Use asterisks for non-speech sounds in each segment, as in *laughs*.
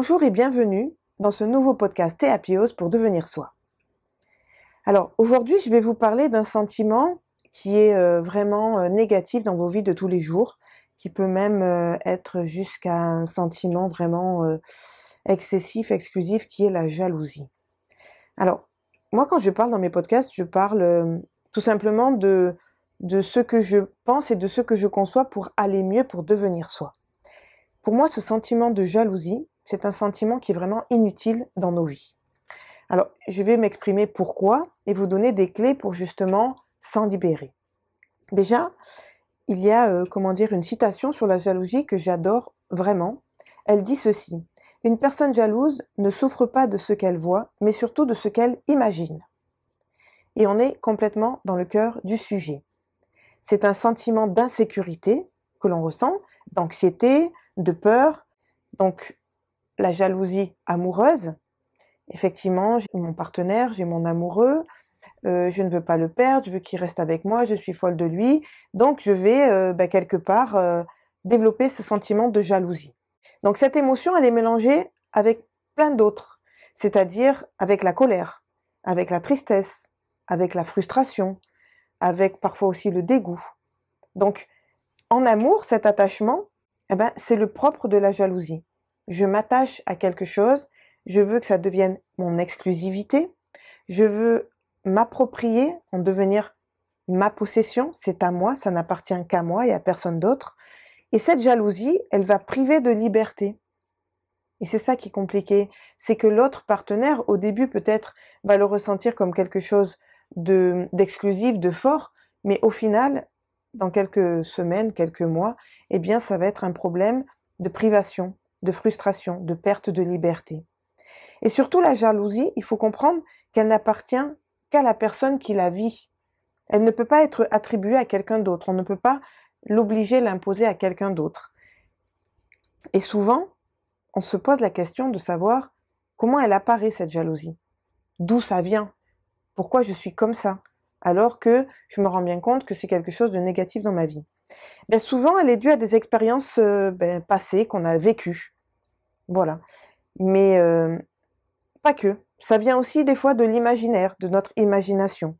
Bonjour et bienvenue dans ce nouveau podcast Théapios pour devenir soi. Alors aujourd'hui, je vais vous parler d'un sentiment qui est euh, vraiment euh, négatif dans vos vies de tous les jours, qui peut même euh, être jusqu'à un sentiment vraiment excessif, exclusif, qui est la jalousie. Alors moi, quand je parle dans mes podcasts, je parle tout simplement de de ce que je pense et de ce que je conçois pour aller mieux, pour devenir soi. Pour moi, ce sentiment de jalousie, c'est un sentiment qui est vraiment inutile dans nos vies. Alors, je vais m'exprimer pourquoi et vous donner des clés pour justement s'en libérer. Déjà, il y a, euh, comment dire, une citation sur la jalousie que j'adore vraiment. Elle dit ceci. Une personne jalouse ne souffre pas de ce qu'elle voit, mais surtout de ce qu'elle imagine. Et on est complètement dans le cœur du sujet. C'est un sentiment d'insécurité que l'on ressent, d'anxiété, de peur. Donc, la jalousie amoureuse. Effectivement, j'ai mon partenaire, j'ai mon amoureux, euh, je ne veux pas le perdre, je veux qu'il reste avec moi, je suis folle de lui, donc je vais euh, bah, quelque part euh, développer ce sentiment de jalousie. Donc cette émotion, elle est mélangée avec plein d'autres, c'est-à-dire avec la colère, avec la tristesse, avec la frustration, avec parfois aussi le dégoût. Donc en amour, cet attachement, eh ben, c'est le propre de la jalousie je m'attache à quelque chose, je veux que ça devienne mon exclusivité, je veux m'approprier, en devenir ma possession, c'est à moi, ça n'appartient qu'à moi et à personne d'autre. Et cette jalousie, elle va priver de liberté. Et c'est ça qui est compliqué, c'est que l'autre partenaire, au début peut-être, va le ressentir comme quelque chose d'exclusif, de fort, mais au final, dans quelques semaines, quelques mois, eh bien, ça va être un problème de privation, de frustration, de perte de liberté. Et surtout la jalousie, il faut comprendre qu'elle n'appartient qu'à la personne qui la vit. Elle ne peut pas être attribuée à quelqu'un d'autre. On ne peut pas l'obliger, l'imposer à quelqu'un d'autre. Et souvent, on se pose la question de savoir comment elle apparaît cette jalousie. D'où ça vient Pourquoi je suis comme ça Alors que je me rends bien compte que c'est quelque chose de négatif dans ma vie. Ben, souvent elle est due à des expériences euh, ben, passées qu'on a vécues. Voilà. Mais euh, pas que. Ça vient aussi des fois de l'imaginaire, de notre imagination.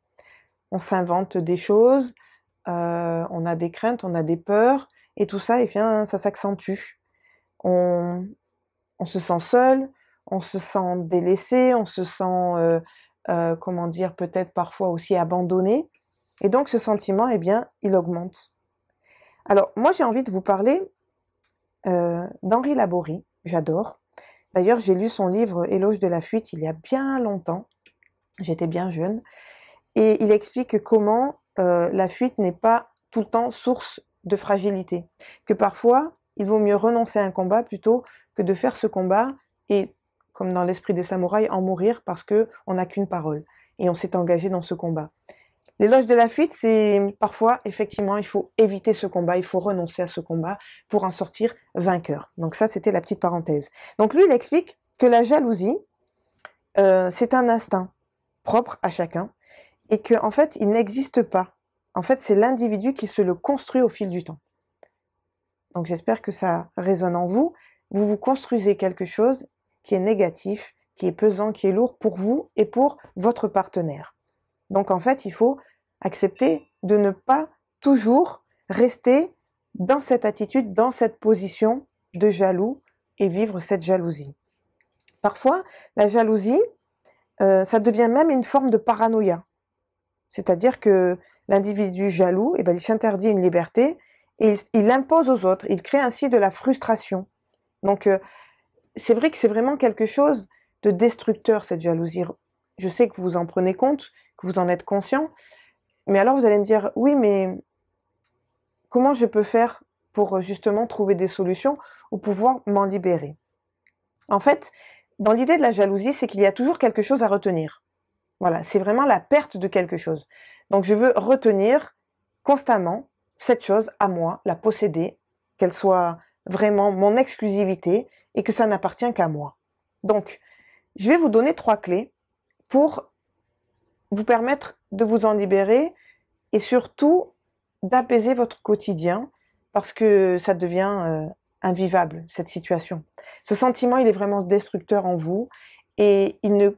On s'invente des choses, euh, on a des craintes, on a des peurs, et tout ça, et eh bien, ça s'accentue. On, se sent seul, on se sent délaissé, on se sent, comment dire, peut-être parfois aussi abandonné. Et donc ce sentiment, eh bien, il augmente. Alors, moi, j'ai envie de vous parler euh, d'Henri Laborie. J'adore. D'ailleurs, j'ai lu son livre Éloge de la fuite il y a bien longtemps. J'étais bien jeune. Et il explique comment euh, la fuite n'est pas tout le temps source de fragilité. Que parfois, il vaut mieux renoncer à un combat plutôt que de faire ce combat et, comme dans l'esprit des samouraïs, en mourir parce qu'on n'a qu'une parole et on s'est engagé dans ce combat. L'éloge de la fuite, c'est parfois, effectivement, il faut éviter ce combat, il faut renoncer à ce combat pour en sortir vainqueur. Donc ça, c'était la petite parenthèse. Donc lui, il explique que la jalousie, euh, c'est un instinct propre à chacun et qu'en en fait, il n'existe pas. En fait, c'est l'individu qui se le construit au fil du temps. Donc j'espère que ça résonne en vous. Vous vous construisez quelque chose qui est négatif, qui est pesant, qui est lourd pour vous et pour votre partenaire. Donc en fait, il faut accepter de ne pas toujours rester dans cette attitude, dans cette position de jaloux et vivre cette jalousie. Parfois, la jalousie, euh, ça devient même une forme de paranoïa. C'est-à-dire que l'individu jaloux, eh ben, il s'interdit une liberté et il, l'impose aux autres. Il crée ainsi de la frustration. Donc, euh, c'est vrai que c'est vraiment quelque chose de destructeur, cette jalousie je sais que vous en prenez compte, que vous en êtes conscient. Mais alors vous allez me dire, oui, mais comment je peux faire pour euh, justement trouver des solutions ou pouvoir m'en libérer En fait, dans l'idée de la jalousie, c'est qu'il y a toujours quelque chose à retenir. Voilà, c'est vraiment la perte de quelque chose. Donc je veux retenir constamment cette chose à moi, la posséder, qu'elle soit vraiment mon exclusivité et que ça n'appartient qu'à moi. Donc, je vais vous donner trois clés pour vous permettre de vous en libérer et surtout d'apaiser votre quotidien parce que ça devient euh, invivable, cette situation. Ce sentiment, il est vraiment destructeur en vous et il ne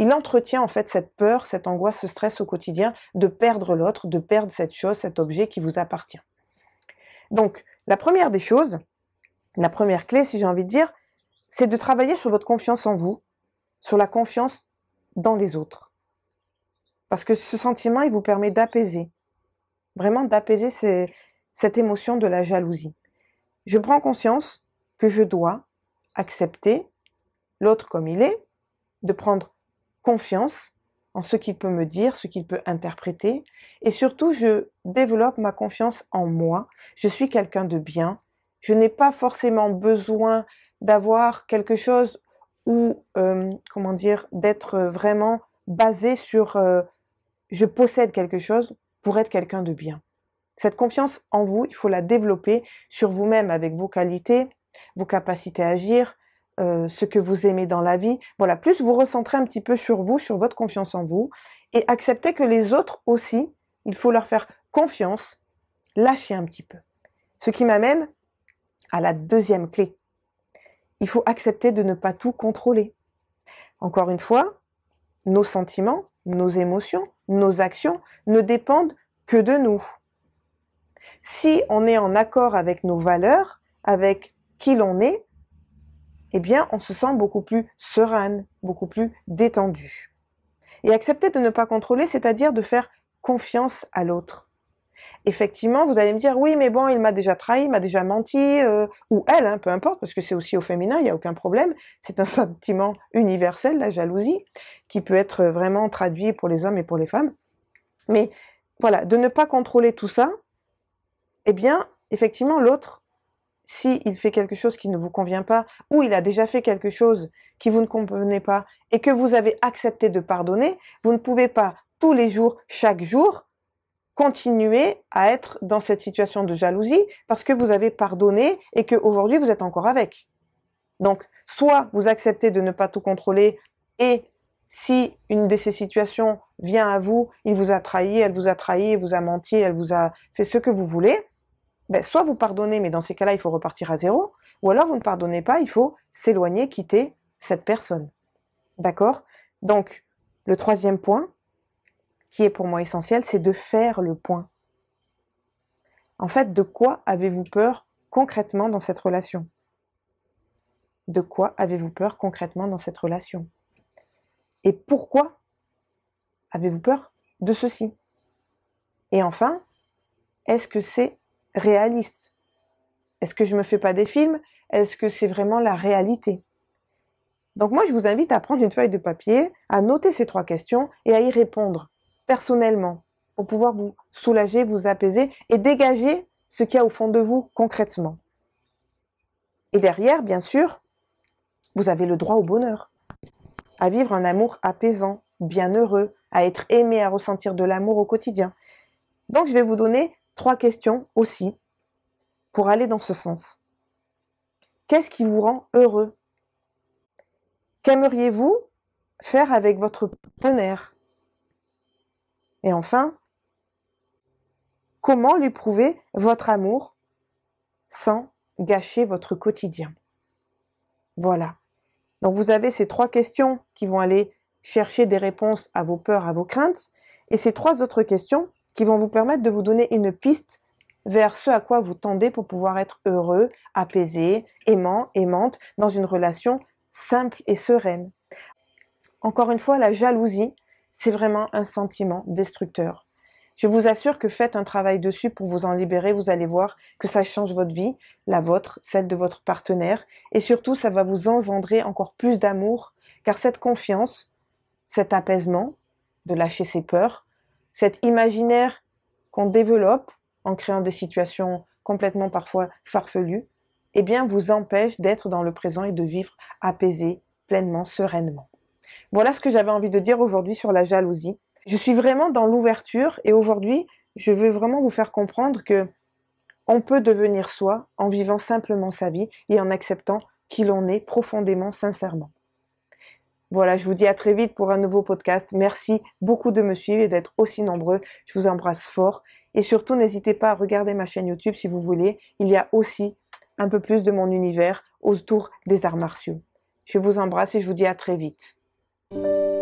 il entretient en fait cette peur, cette angoisse, ce stress au quotidien de perdre l'autre, de perdre cette chose, cet objet qui vous appartient. Donc, la première des choses, la première clé, si j'ai envie de dire, c'est de travailler sur votre confiance en vous, sur la confiance dans les autres. Parce que ce sentiment, il vous permet d'apaiser, vraiment d'apaiser cette émotion de la jalousie. Je prends conscience que je dois accepter l'autre comme il est, de prendre confiance en ce qu'il peut me dire, ce qu'il peut interpréter, et surtout je développe ma confiance en moi. Je suis quelqu'un de bien. Je n'ai pas forcément besoin d'avoir quelque chose ou euh, comment dire d'être euh, vraiment basé sur euh, je possède quelque chose pour être quelqu'un de bien. Cette confiance en vous, il faut la développer sur vous-même avec vos qualités, vos capacités à agir, ce que vous aimez dans la vie. Voilà, plus vous recentrez un petit peu sur vous, sur votre confiance en vous, et acceptez que les autres aussi, il faut leur faire confiance, lâcher un petit peu. Ce qui m'amène à la deuxième clé il faut accepter de ne pas tout contrôler. Encore une fois, nos sentiments, nos émotions, nos actions ne dépendent que de nous. Si on est en accord avec nos valeurs, avec qui l'on est, eh bien, on se sent beaucoup plus sereine, beaucoup plus détendue. Et accepter de ne pas contrôler, c'est-à-dire de faire confiance à l'autre. Effectivement, vous allez me dire, oui, mais bon, il m'a déjà trahi, m'a déjà menti, euh, ou elle, hein, peu importe, parce que c'est aussi au féminin, il n'y a aucun problème. C'est un *laughs* sentiment universel, la jalousie, qui peut être vraiment traduit pour les hommes et pour les femmes. Mais voilà, de ne pas contrôler tout ça, eh bien, effectivement, l'autre, s'il fait quelque chose qui ne vous convient pas, ou il a déjà fait quelque chose qui vous ne comprenez pas, et que vous avez accepté de pardonner, vous ne pouvez pas tous les jours, chaque jour, Continuer à être dans cette situation de jalousie parce que vous avez pardonné et qu'aujourd'hui vous êtes encore avec. Donc, soit vous acceptez de ne pas tout contrôler et si une de ces situations vient à vous, il vous a trahi, elle vous a trahi, elle vous a menti, elle vous a fait ce que vous voulez, ben, soit vous pardonnez, mais dans ces cas-là, il faut repartir à zéro, ou alors vous ne pardonnez pas, il faut s'éloigner, quitter cette personne. D'accord Donc, le troisième point, qui est pour moi essentiel, c'est de faire le point. En fait, de quoi avez-vous peur concrètement dans cette relation De quoi avez-vous peur concrètement dans cette relation Et pourquoi avez-vous peur de ceci Et enfin, est-ce que c'est réaliste Est-ce que je me fais pas des films Est-ce que c'est vraiment la réalité Donc moi, je vous invite à prendre une feuille de papier, à noter ces trois questions et à y répondre personnellement pour pouvoir vous soulager, vous apaiser et dégager ce qu'il y a au fond de vous concrètement. Et derrière, bien sûr, vous avez le droit au bonheur, à vivre un amour apaisant, bienheureux, à être aimé, à ressentir de l'amour au quotidien. Donc je vais vous donner trois questions aussi pour aller dans ce sens. Qu'est-ce qui vous rend heureux Qu'aimeriez-vous faire avec votre partenaire et enfin, comment lui prouver votre amour sans gâcher votre quotidien Voilà. Donc vous avez ces trois questions qui vont aller chercher des réponses à vos peurs, à vos craintes, et ces trois autres questions qui vont vous permettre de vous donner une piste vers ce à quoi vous tendez pour pouvoir être heureux, apaisé, aimant, aimante, dans une relation simple et sereine. Encore une fois, la jalousie, c'est vraiment un sentiment destructeur. Je vous assure que faites un travail dessus pour vous en libérer, vous allez voir que ça change votre vie, la vôtre, celle de votre partenaire, et surtout ça va vous engendrer encore plus d'amour, car cette confiance, cet apaisement, de lâcher ses peurs, cet imaginaire qu'on développe en créant des situations complètement parfois farfelues, eh bien vous empêche d'être dans le présent et de vivre apaisé, pleinement, sereinement. Voilà ce que j'avais envie de dire aujourd'hui sur la jalousie. Je suis vraiment dans l'ouverture et aujourd'hui, je veux vraiment vous faire comprendre que on peut devenir soi en vivant simplement sa vie et en acceptant qui l'on est profondément, sincèrement. Voilà, je vous dis à très vite pour un nouveau podcast. Merci beaucoup de me suivre et d'être aussi nombreux. Je vous embrasse fort. Et surtout, n'hésitez pas à regarder ma chaîne YouTube si vous voulez. Il y a aussi un peu plus de mon univers autour des arts martiaux. Je vous embrasse et je vous dis à très vite. Thank you.